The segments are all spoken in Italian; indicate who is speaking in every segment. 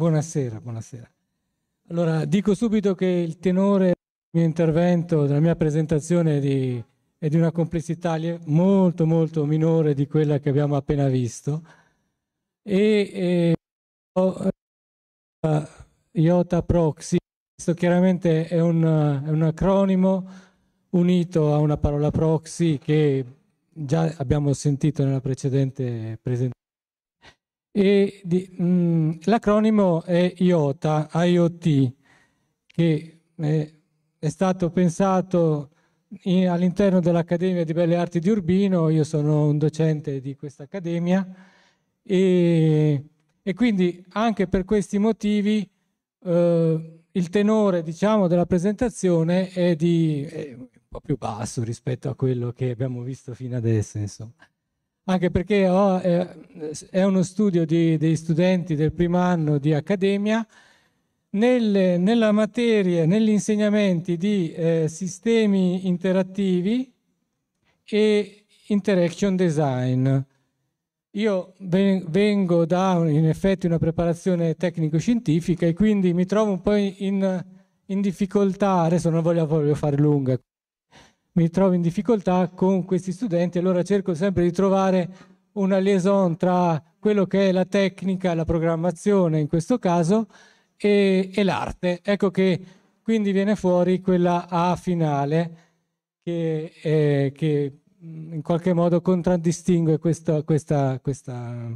Speaker 1: Buonasera, buonasera. Allora, dico subito che il tenore del mio intervento, della mia presentazione è di, è di una complessità molto, molto minore di quella che abbiamo appena visto. E, e eh, IOTA Proxy, questo chiaramente è un, è un acronimo unito a una parola proxy che già abbiamo sentito nella precedente presentazione Mm, l'acronimo è IOTA, IoT, che è, eh, è stato pensato all'interno dell'Accademia di Belle Arti di Urbino, io sono un docente di questa accademia, e, e quindi anche per questi motivi eh, il tenore diciamo, della presentazione è, di, è un po' più basso rispetto a quello che abbiamo visto fino adesso. Insomma anche perché ho, eh, è uno studio di, dei studenti del primo anno di accademia. Nelle, nella materia, negli insegnamenti di eh, sistemi interattivi e interaction design. Io vengo da in effetti una preparazione tecnico-scientifica e quindi mi trovo un po' in, in difficoltà, adesso non voglio, voglio fare lunga mi trovo in difficoltà con questi studenti, allora cerco sempre di trovare una liaison tra quello che è la tecnica, la programmazione in questo caso, e, e l'arte. Ecco che quindi viene fuori quella A finale che, eh, che mm, in qualche modo contraddistingue questo, questa, questa,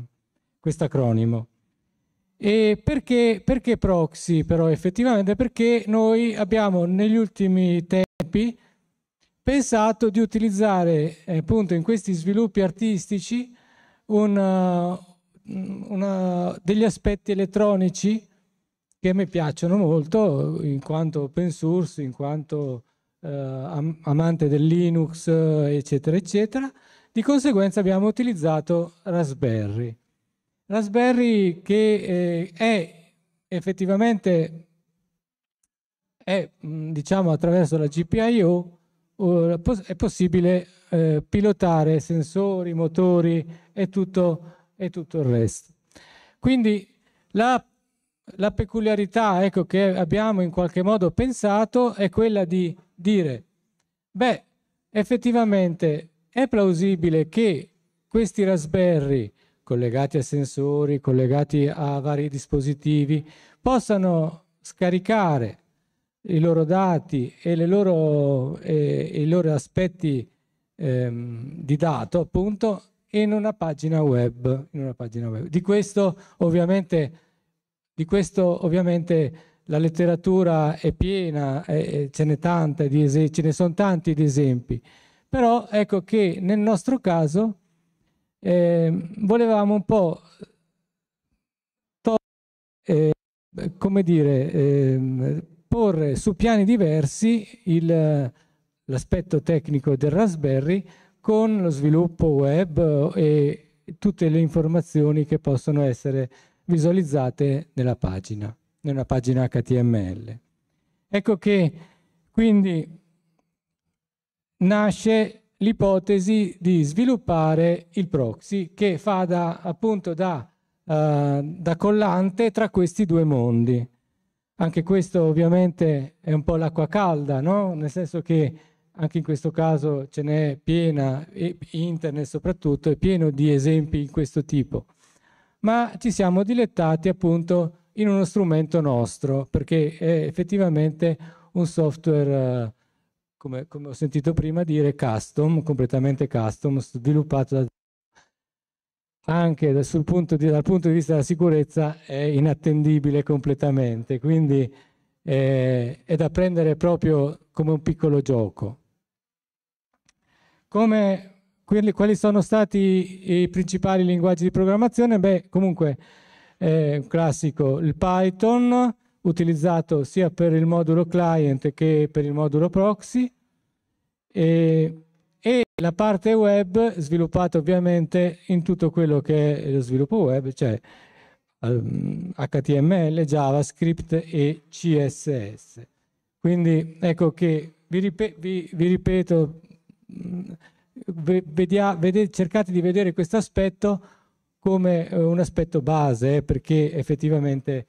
Speaker 1: quest'acronimo. E perché, perché proxy però effettivamente? Perché noi abbiamo negli ultimi tempi pensato di utilizzare eh, appunto in questi sviluppi artistici una, eh, una, degli aspetti elettronici che mi piacciono molto in quanto open source, in quanto eh, am amante del Linux, eccetera, eccetera. Di conseguenza abbiamo utilizzato Raspberry. Raspberry che eh, è effettivamente, è, diciamo attraverso la GPIO, è possibile eh, pilotare sensori, motori e tutto, e tutto il resto. Quindi la, la peculiarità ecco, che abbiamo in qualche modo pensato è quella di dire, beh, effettivamente è plausibile che questi Raspberry collegati a sensori, collegati a vari dispositivi, possano scaricare i loro dati e, loro, e i loro aspetti ehm, di dato, appunto, in una pagina web. In una pagina web. Di, questo, di questo ovviamente, la letteratura è piena, eh, ce, n'è tanta di es- ce ne sono tanti di esempi, però ecco che nel nostro caso eh, volevamo un po' togliere, eh, come dire, ehm, esporre su piani diversi il, l'aspetto tecnico del Raspberry con lo sviluppo web e tutte le informazioni che possono essere visualizzate nella pagina, nella pagina HTML. Ecco che quindi nasce l'ipotesi di sviluppare il proxy che fa da, appunto da, uh, da collante tra questi due mondi. Anche questo ovviamente è un po' l'acqua calda, no? nel senso che anche in questo caso ce n'è piena, e internet soprattutto è pieno di esempi di questo tipo. Ma ci siamo dilettati appunto in uno strumento nostro, perché è effettivamente un software, eh, come, come ho sentito prima dire, custom, completamente custom, sviluppato da anche dal punto, di, dal punto di vista della sicurezza è inattendibile completamente, quindi eh, è da prendere proprio come un piccolo gioco. Come, quali, quali sono stati i principali linguaggi di programmazione? Beh, comunque eh, un classico, il Python, utilizzato sia per il modulo client che per il modulo proxy, e e la parte web sviluppata ovviamente in tutto quello che è lo sviluppo web, cioè HTML, ehm, JavaScript e CSS. Quindi ecco che vi, ripet vi, vi ripeto, cercate di vedere questo aspetto come eh, un aspetto base, eh, perché effettivamente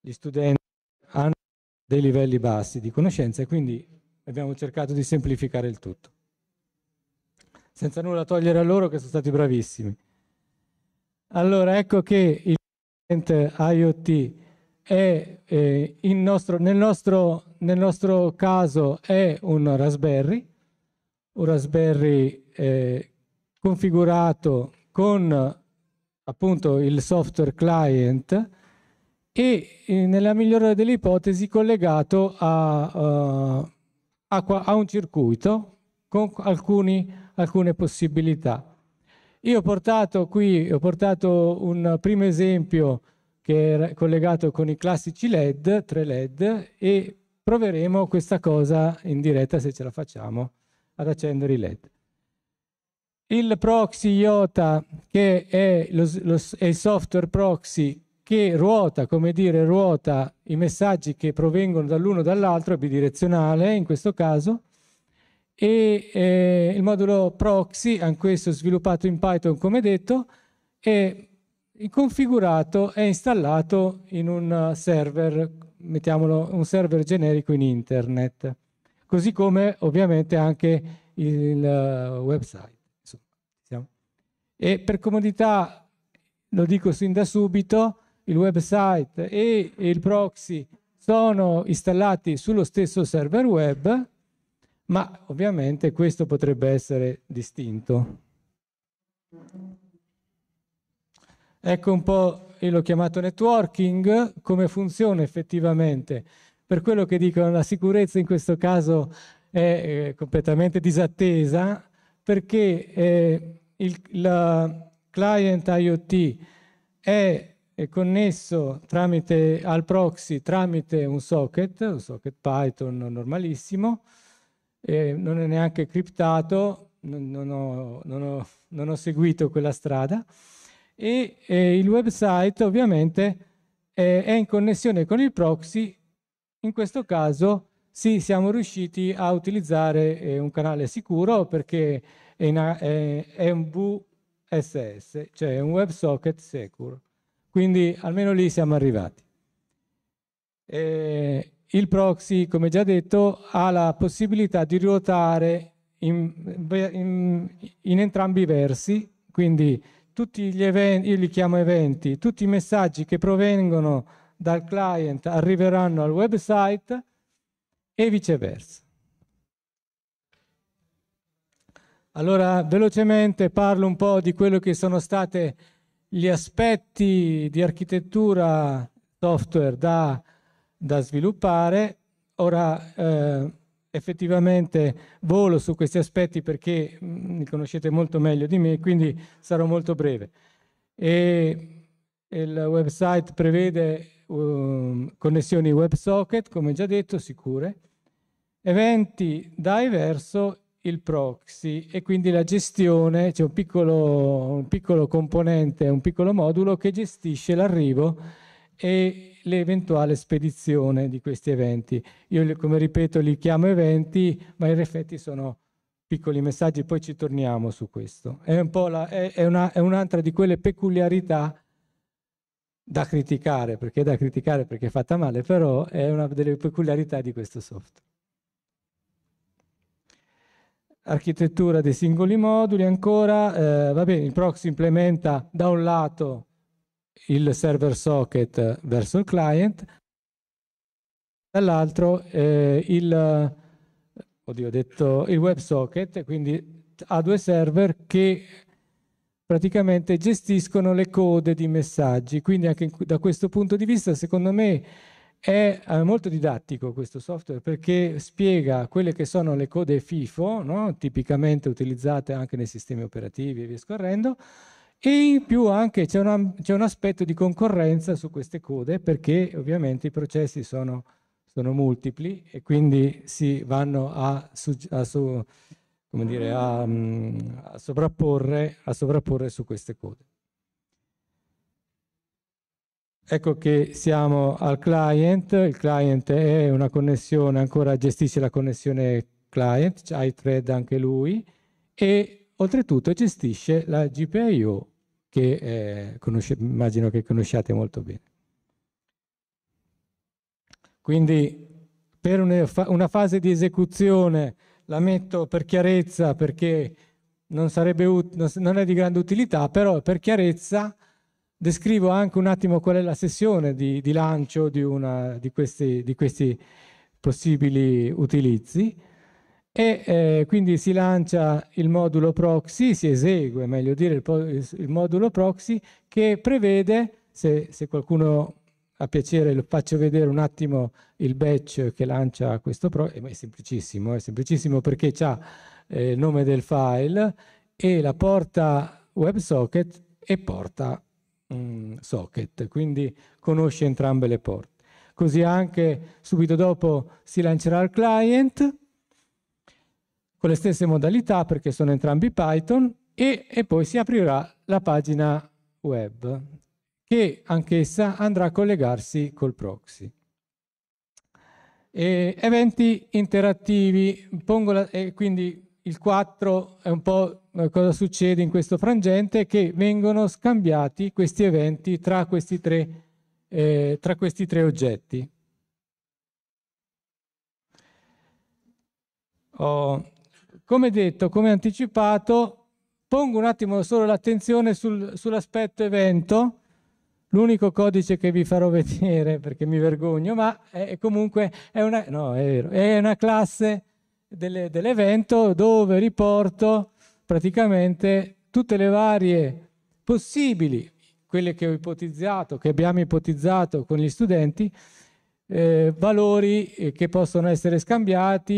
Speaker 1: gli studenti hanno dei livelli bassi di conoscenza e quindi abbiamo cercato di semplificare il tutto senza nulla togliere a loro che sono stati bravissimi. Allora ecco che il IoT è, eh, nostro, nel, nostro, nel, nostro, caso è un Raspberry, un Raspberry eh, configurato con appunto il software client e eh, nella migliore delle ipotesi collegato a, uh, a, a un circuito con alcuni alcune possibilità. Io ho portato qui, ho portato un primo esempio che è collegato con i classici LED, tre LED, e proveremo questa cosa in diretta, se ce la facciamo, ad accendere i LED. Il proxy IOTA, che è, lo, lo, è il software proxy che ruota, come dire, ruota i messaggi che provengono dall'uno o dall'altro, è bidirezionale in questo caso, e eh, il modulo proxy, anch'esso sviluppato in Python come detto, è configurato e installato in un eh, server, mettiamolo, un server generico in internet, così come ovviamente anche il eh, website. Insomma, e per comodità, lo dico sin da subito, il website e il proxy sono installati sullo stesso server web, ma ovviamente questo potrebbe essere distinto. Ecco un po', io l'ho chiamato networking, come funziona effettivamente. Per quello che dicono, la sicurezza in questo caso è eh, completamente disattesa perché eh, il la client IoT è, è connesso tramite, al proxy tramite un socket, un socket Python normalissimo, eh, non è neanche criptato, non, non, ho, non, ho, non, ho, seguito quella strada e eh, il website ovviamente eh, è in connessione con il proxy, in questo caso sì, siamo riusciti a utilizzare eh, un canale sicuro perché è, una, è, è un VSS, cioè un WebSocket Secure. Quindi almeno lì siamo arrivati. Eh, il proxy, come già detto, ha la possibilità di ruotare in, in, in entrambi i versi, quindi tutti gli eventi, io li chiamo eventi, tutti i messaggi che provengono dal client arriveranno al website e viceversa. Allora, velocemente parlo un po' di quello che sono stati gli aspetti di architettura software da da sviluppare. Ora eh, effettivamente volo su questi aspetti perché mh, mm, li conoscete molto meglio di me, quindi sarò molto breve. E il website prevede uh, connessioni WebSocket, come già detto, sicure, eventi diverso il proxy e quindi la gestione, c'è cioè un, un piccolo componente, un piccolo modulo che gestisce l'arrivo e l'eventuale spedizione di questi eventi. Io, come ripeto, li chiamo eventi, ma in effetti sono piccoli messaggi, poi ci torniamo su questo. È, un la, è, è, una, è un'altra di quelle peculiarità da criticare, perché è da criticare perché è fatta male, però è una delle peculiarità di questo software. Architettura dei singoli moduli ancora, eh, va bene, il proxy implementa da un lato il server socket verso il client, dall'altro eh, il, oddio, ho detto, quindi ha due server che praticamente gestiscono le code di messaggi. Quindi anche da questo punto di vista, secondo me, è eh, molto didattico questo software perché spiega quelle che sono le code FIFO, no? tipicamente utilizzate anche nei sistemi operativi e via scorrendo, e in più anche c'è, una, c'è un aspetto di concorrenza su queste code perché ovviamente i processi sono, sono multipli e quindi si vanno a, a, su, dire, a, mm, a sovrapporre, sovrapporre su queste code. Ecco che siamo al client, il client è una connessione, ancora gestisce la connessione client, ha i thread anche lui e oltretutto gestisce la GPIO che eh, conosce, immagino che conosciate molto bene. Quindi per una, fase di esecuzione la metto per chiarezza perché non, non, è di grande utilità, però per chiarezza descrivo anche un attimo qual è la sessione di, di lancio di, una, di, questi, di questi possibili utilizzi e eh, quindi si lancia il modulo proxy, si esegue, meglio dire, il, il modulo proxy che prevede, se, se, qualcuno ha piacere lo faccio vedere un attimo il batch che lancia questo proxy, eh, è semplicissimo, è semplicissimo perché ha eh, il nome del file e la porta WebSocket e porta mh, mm, socket, quindi conosce entrambe le porte. Così anche subito dopo si lancerà il client, con le stesse modalità perché sono entrambi Python e, e poi si aprirà la pagina web che anch'essa andrà a collegarsi col proxy. E eventi interattivi, la, quindi il 4 è un po' cosa succede in questo frangente, che vengono scambiati questi eventi tra questi tre, eh, tra questi tre oggetti. Oh come detto, come anticipato, pongo un attimo solo l'attenzione sul, sull'aspetto evento, l'unico codice che vi farò vedere perché mi vergogno, ma è, comunque è una, no, è vero, è una classe delle, dell'evento dove riporto praticamente tutte le varie possibili, quelle che ho ipotizzato, che abbiamo ipotizzato con gli studenti, eh, valori eh, che possono essere scambiati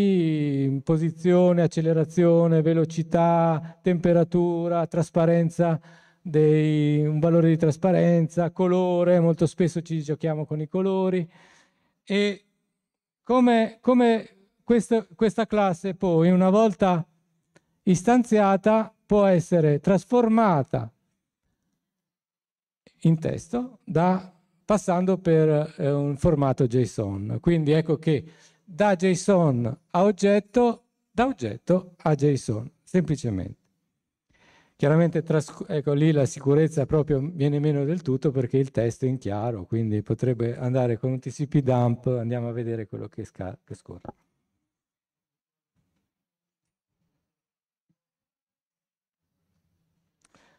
Speaker 1: in mm, posizione, accelerazione, velocità, temperatura, trasparenza, dei, un valore di trasparenza, colore, molto spesso ci giochiamo con i colori e come, come questa, questa classe poi una volta istanziata può essere trasformata in testo da passando per eh, un formato JSON. Quindi ecco che da JSON a oggetto, da oggetto a JSON, semplicemente. Chiaramente ecco, lì la sicurezza proprio viene meno del tutto perché il testo è in chiaro, quindi potrebbe andare con un TCP dump, andiamo a vedere quello che, che scorre.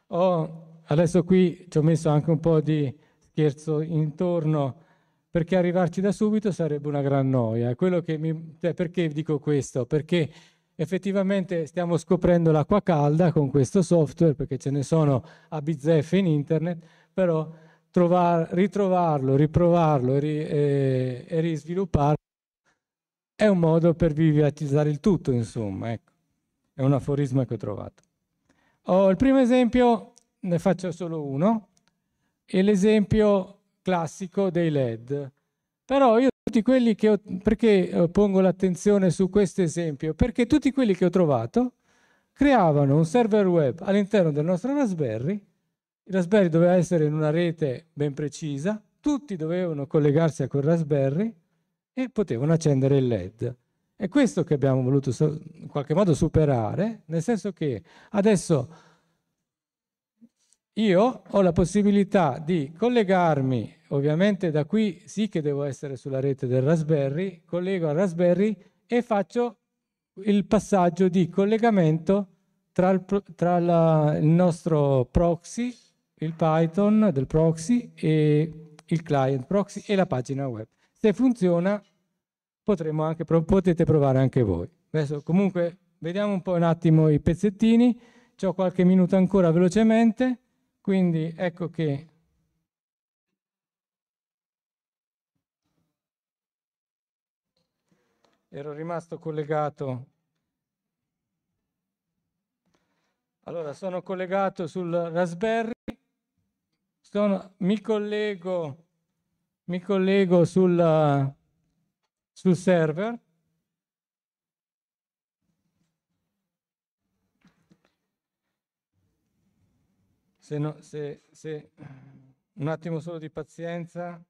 Speaker 1: Oh, adesso qui ci ho messo anche un po' di scherzo intorno, perché arrivarci da subito sarebbe una gran noia. Mi, cioè, perché dico questo? Perché effettivamente stiamo scoprendo l'acqua calda con questo software, perché ce ne sono a bizzeffe in internet, però trovar, ritrovarlo, riprovarlo e, ri, eh, e risvilupparlo è un modo per vivatizzare il tutto, insomma. Ecco. È un aforisma che ho trovato. Oh, il primo esempio, ne faccio solo uno, è l'esempio classico dei LED. Però io tutti quelli che ho, perché eh, pongo l'attenzione su questo esempio? Perché tutti quelli che ho trovato creavano un server web all'interno del nostro Raspberry. Il Raspberry doveva essere in una rete ben precisa, tutti dovevano collegarsi a quel Raspberry e potevano accendere il LED. È questo che abbiamo voluto in qualche modo superare, nel senso che adesso io ho la possibilità di collegarmi, ovviamente da qui sì che devo essere sulla rete del Raspberry, collego al Raspberry e faccio il passaggio di collegamento tra, il, tra la, il nostro proxy, il Python del proxy e il client proxy e la pagina web. Se funziona anche, potete provare anche voi. Adesso comunque vediamo un po' un attimo i pezzettini, ho qualche minuto ancora velocemente. Quindi ecco che ero rimasto collegato. Allora, sono collegato sul Raspberry, sono, mi, collego, mi collego sul, sul server se, no, se, se un attimo solo di pazienza.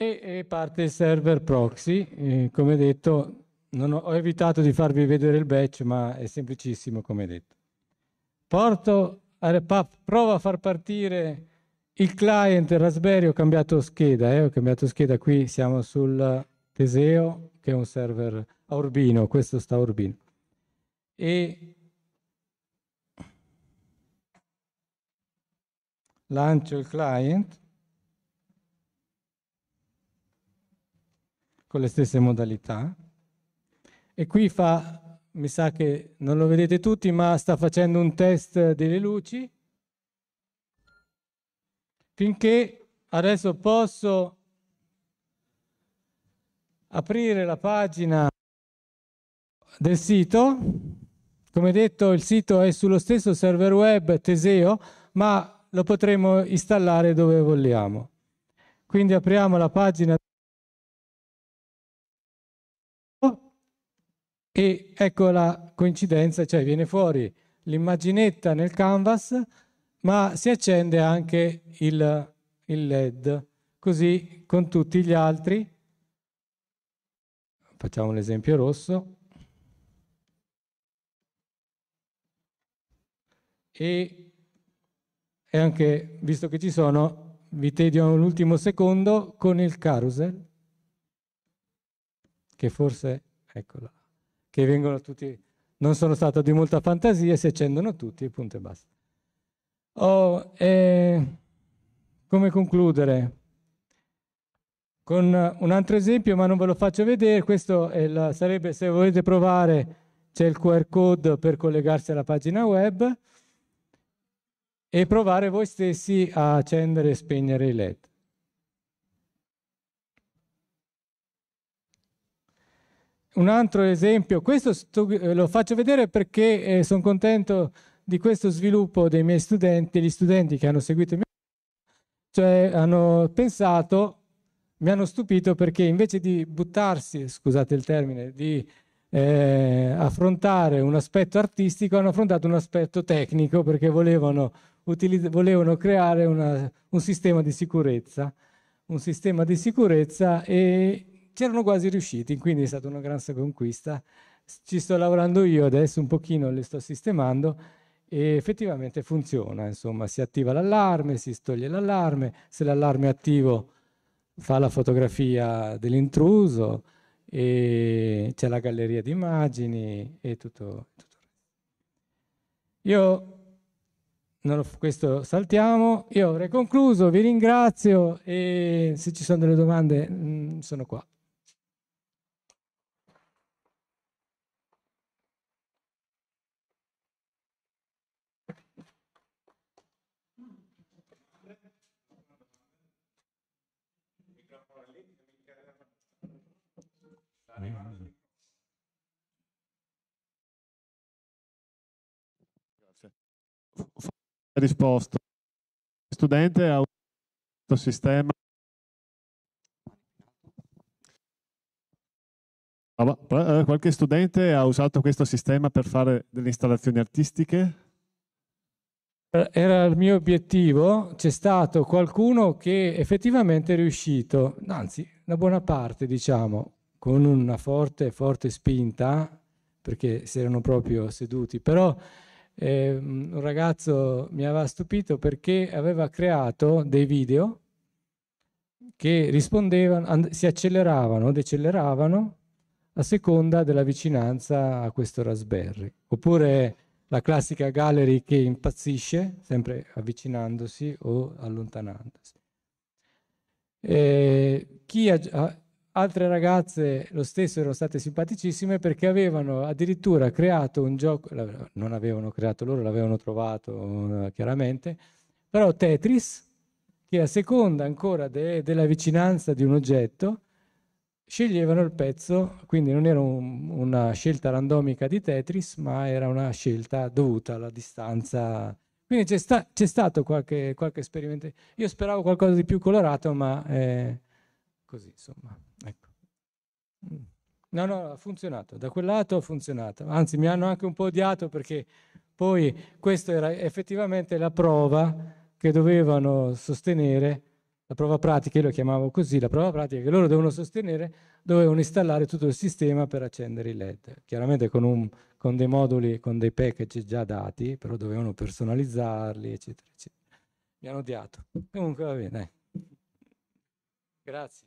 Speaker 1: e, e parte il server proxy. E come detto, ho, ho, evitato di farvi vedere il batch, ma è semplicissimo come detto. Porto, provo a far partire il client Raspberry, ho cambiato scheda, eh, ho cambiato scheda qui, siamo sul Teseo, che è un server a Urbino, questo sta a Urbino. E lancio il client con le stesse modalità. E qui fa, mi sa che non lo vedete tutti, ma sta facendo un test delle luci finché adesso posso aprire la pagina del sito. Come detto, il sito è sullo stesso server web Teseo, ma lo potremo installare dove vogliamo. Quindi apriamo la pagina e ecco la coincidenza, cioè viene fuori l'immaginetta nel canvas, ma si accende anche il, il LED, così con tutti gli altri. Facciamo un esempio rosso. E, e anche, visto che ci sono, vi tediamo l'ultimo secondo con il carousel, che forse, eccola, che vengono tutti, non sono stato di molta fantasia, si accendono tutti e punto e basta. Oh, e come concludere? Con un altro esempio, ma non ve lo faccio vedere, questo la, sarebbe, se volete provare, c'è il QR code per collegarsi alla pagina web e provare voi stessi a accendere e spegnere i LED. un altro esempio, questo eh, lo faccio vedere perché eh, sono contento di questo sviluppo dei miei studenti, gli studenti che hanno seguito il mio cioè hanno pensato, mi hanno stupito perché invece di buttarsi, scusate il termine, di eh, affrontare un aspetto artistico, hanno affrontato un aspetto tecnico perché volevano, volevano creare una, un sistema di sicurezza, un sistema di sicurezza e c'erano quasi riusciti, quindi è stata una gran conquista. Ci sto lavorando io adesso un pochino, le sto sistemando e effettivamente funziona, insomma, si attiva l'allarme, si stoglie l'allarme, se l'allarme è attivo fa la fotografia dell'intruso e c'è la galleria di immagini e tutto. tutto. Io non, questo saltiamo, io avrei concluso, vi ringrazio e se ci sono delle domande mh, mm, sono qua. risposto. Il studente ha un sistema. Eh, qualche studente ha usato questo sistema per fare delle installazioni artistiche? Eh, era il mio obiettivo, c'è stato qualcuno che effettivamente è riuscito, anzi una buona parte diciamo, con una forte, forte spinta, perché si erano proprio seduti, però eh, un ragazzo mi aveva stupito perché aveva creato dei video che rispondevano, si acceleravano, deceleravano a seconda della vicinanza a questo Raspberry. Oppure la classica gallery che impazzisce, sempre avvicinandosi o allontanandosi. Eh, chi ha, Altre ragazze lo stesso erano state simpaticissime perché avevano addirittura creato un gioco, non avevano creato loro, l'avevano trovato eh, chiaramente, però Tetris, che a seconda ancora de, della vicinanza di un oggetto, sceglievano il pezzo, quindi non era un, una scelta randomica di Tetris, ma era una scelta dovuta alla distanza. Quindi c'è, sta, c'è stato qualche, qualche esperimento. Io speravo qualcosa di più colorato, ma eh, così insomma. No, no, ha funzionato, da quel lato ha funzionato, anzi mi hanno anche un po' odiato perché poi questa era effettivamente la prova che dovevano sostenere, la prova pratica, io lo chiamavo così, la prova pratica che loro dovevano sostenere, dovevano installare tutto il sistema per accendere i LED, chiaramente con, un, con dei moduli, con dei package già dati, però dovevano personalizzarli, eccetera, eccetera. Mi hanno odiato. Comunque va bene. Grazie.